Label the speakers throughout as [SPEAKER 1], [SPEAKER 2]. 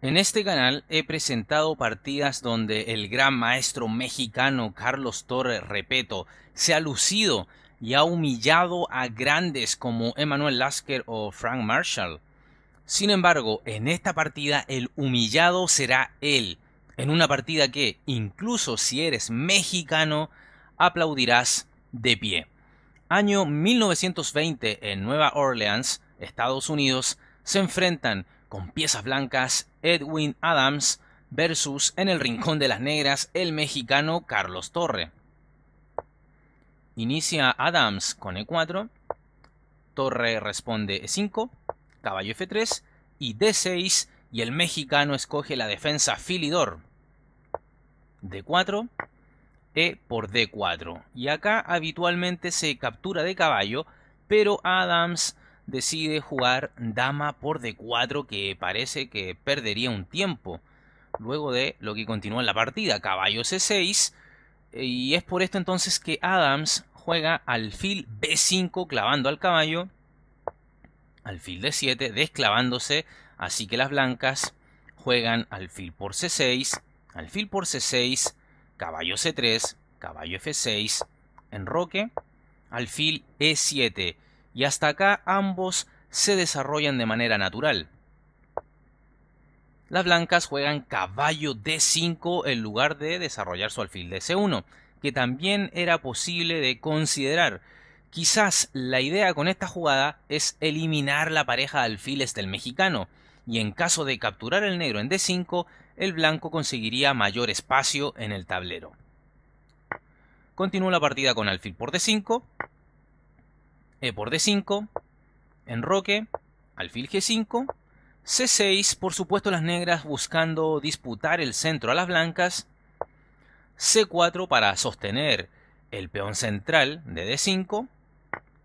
[SPEAKER 1] En este canal he presentado partidas donde el gran maestro mexicano Carlos Torres Repeto se ha lucido y ha humillado a grandes como Emanuel Lasker o Frank Marshall. Sin embargo, en esta partida el humillado será él, en una partida que, incluso si eres mexicano, aplaudirás de pie. Año 1920 en Nueva Orleans, Estados Unidos, se enfrentan con piezas blancas Edwin Adams versus en el rincón de las negras el mexicano Carlos Torre. Inicia Adams con E4, Torre responde E5, caballo F3 y D6 y el mexicano escoge la defensa Filidor. D4, E por D4. Y acá habitualmente se captura de caballo, pero Adams decide jugar dama por d4 que parece que perdería un tiempo luego de lo que continúa en la partida, caballo c6 y es por esto entonces que Adams juega al alfil b5 clavando al caballo, al alfil d7 desclavándose, así que las blancas juegan al alfil por c6, alfil por c6, caballo c3, caballo f6, enroque, alfil e7 y hasta acá ambos se desarrollan de manera natural. Las blancas juegan caballo D5 en lugar de desarrollar su alfil de C1, que también era posible de considerar. Quizás la idea con esta jugada es eliminar la pareja de alfiles del mexicano, y en caso de capturar el negro en D5, el blanco conseguiría mayor espacio en el tablero. Continúa la partida con alfil por D5, e por D5, enroque, alfil G5, C6, por supuesto las negras buscando disputar el centro a las blancas, C4 para sostener el peón central de D5,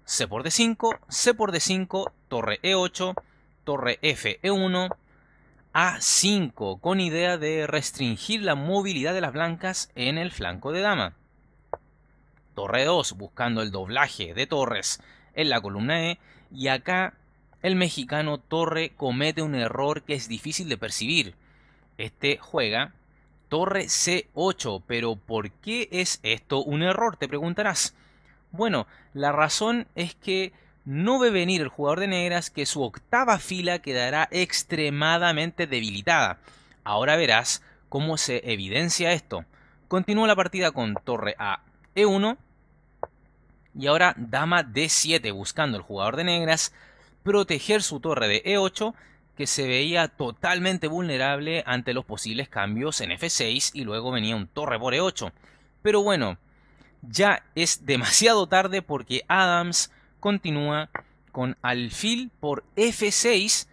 [SPEAKER 1] C por D5, C por D5, torre E8, torre F E1, A5, con idea de restringir la movilidad de las blancas en el flanco de dama. Torre 2, buscando el doblaje de torres en la columna E, y acá el mexicano Torre comete un error que es difícil de percibir. Este juega Torre C8, pero ¿por qué es esto un error? Te preguntarás. Bueno, la razón es que no ve venir el jugador de negras que su octava fila quedará extremadamente debilitada. Ahora verás cómo se evidencia esto. Continúa la partida con torre a E1, y ahora dama D7 buscando el jugador de negras, proteger su torre de E8 que se veía totalmente vulnerable ante los posibles cambios en F6 y luego venía un torre por E8. Pero bueno, ya es demasiado tarde porque Adams continúa con alfil por F6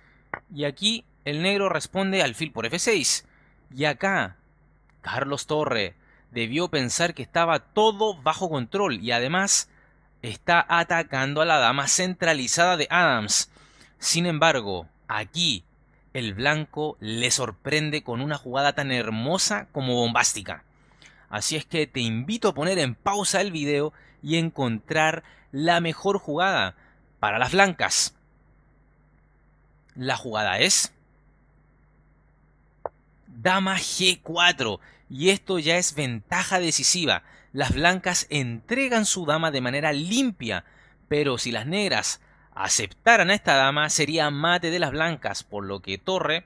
[SPEAKER 1] y aquí el negro responde alfil por F6. Y acá, Carlos Torre debió pensar que estaba todo bajo control y además está atacando a la dama centralizada de Adams. Sin embargo, aquí el blanco le sorprende con una jugada tan hermosa como bombástica. Así es que te invito a poner en pausa el video y encontrar la mejor jugada para las blancas. La jugada es Dama G4 y esto ya es ventaja decisiva las blancas entregan su dama de manera limpia, pero si las negras aceptaran a esta dama sería mate de las blancas, por lo que Torre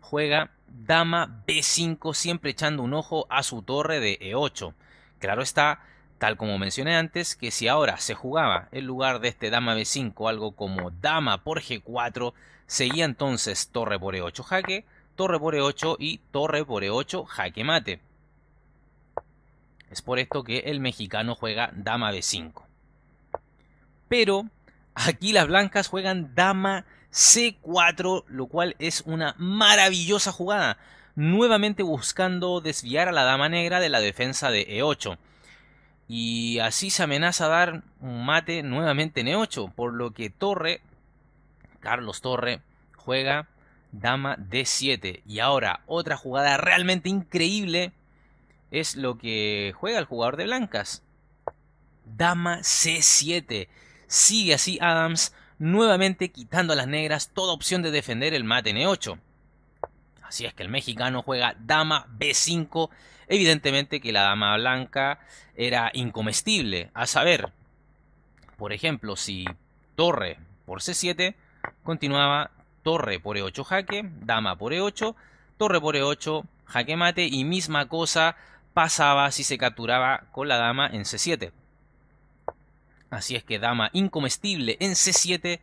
[SPEAKER 1] juega dama B5 siempre echando un ojo a su torre de E8. Claro está, tal como mencioné antes, que si ahora se jugaba en lugar de este dama B5 algo como dama por G4, seguía entonces torre por E8 jaque, torre por E8 y torre por E8 jaque mate. Es por esto que el mexicano juega dama b5. Pero aquí las blancas juegan dama c4, lo cual es una maravillosa jugada, nuevamente buscando desviar a la dama negra de la defensa de e8. Y así se amenaza dar un mate nuevamente en e8, por lo que Torre, Carlos Torre, juega dama d7. Y ahora otra jugada realmente increíble es lo que juega el jugador de blancas. Dama C7. Sigue así Adams, nuevamente quitando a las negras toda opción de defender el mate en e 8 Así es que el mexicano juega dama B5. Evidentemente que la dama blanca era incomestible. A saber, por ejemplo, si torre por C7, continuaba torre por E8 jaque, dama por E8, torre por E8 jaque mate y misma cosa pasaba si se capturaba con la dama en C7. Así es que dama incomestible en C7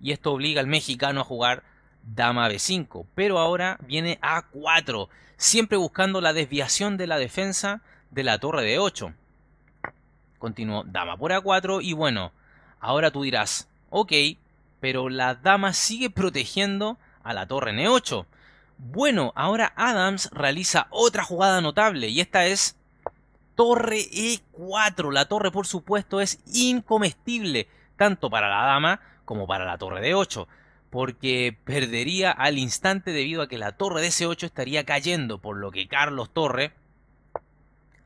[SPEAKER 1] y esto obliga al mexicano a jugar dama B5. Pero ahora viene A4, siempre buscando la desviación de la defensa de la torre de 8. Continuó dama por A4 y bueno, ahora tú dirás, ok, pero la dama sigue protegiendo a la torre en e 8 bueno, ahora Adams realiza otra jugada notable y esta es torre E4. La torre por supuesto es incomestible tanto para la dama como para la torre de 8 porque perdería al instante debido a que la torre de C8 estaría cayendo, por lo que Carlos Torre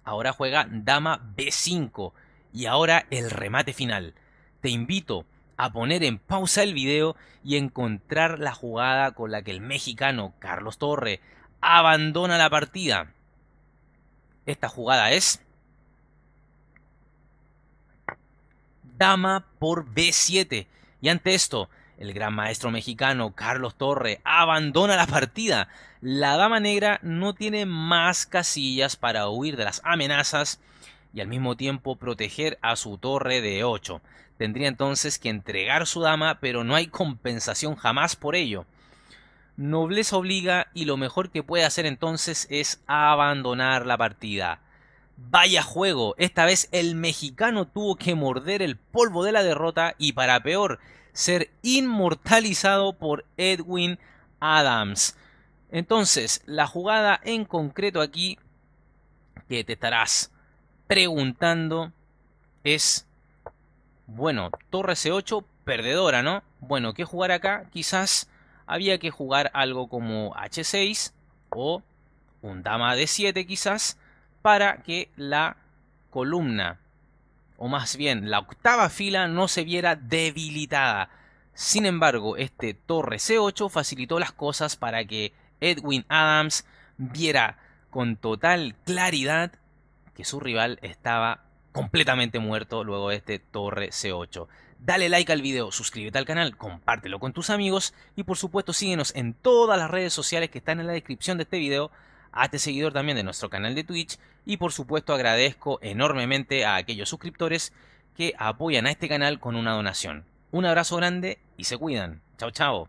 [SPEAKER 1] ahora juega dama B5 y ahora el remate final. Te invito a poner en pausa el video y encontrar la jugada con la que el mexicano Carlos Torre abandona la partida. Esta jugada es dama por B7. Y ante esto, el gran maestro mexicano Carlos Torre abandona la partida. La dama negra no tiene más casillas para huir de las amenazas y al mismo tiempo proteger a su torre de 8. Tendría entonces que entregar su dama, pero no hay compensación jamás por ello. Nobleza obliga y lo mejor que puede hacer entonces es abandonar la partida. Vaya juego, esta vez el mexicano tuvo que morder el polvo de la derrota y para peor, ser inmortalizado por Edwin Adams. Entonces, la jugada en concreto aquí que te estarás preguntando es bueno, torre C8, perdedora, ¿no? Bueno, ¿qué jugar acá? Quizás había que jugar algo como H6 o un dama d 7 quizás para que la columna o más bien la octava fila no se viera debilitada. Sin embargo, este torre C8 facilitó las cosas para que Edwin Adams viera con total claridad que su rival estaba completamente muerto luego de este Torre C8. Dale like al video, suscríbete al canal, compártelo con tus amigos y por supuesto síguenos en todas las redes sociales que están en la descripción de este video, Hazte seguidor también de nuestro canal de Twitch y por supuesto agradezco enormemente a aquellos suscriptores que apoyan a este canal con una donación. Un abrazo grande y se cuidan. Chao chao.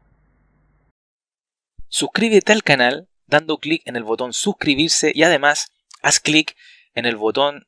[SPEAKER 1] Suscríbete al canal dando clic en el botón suscribirse y además haz clic en el botón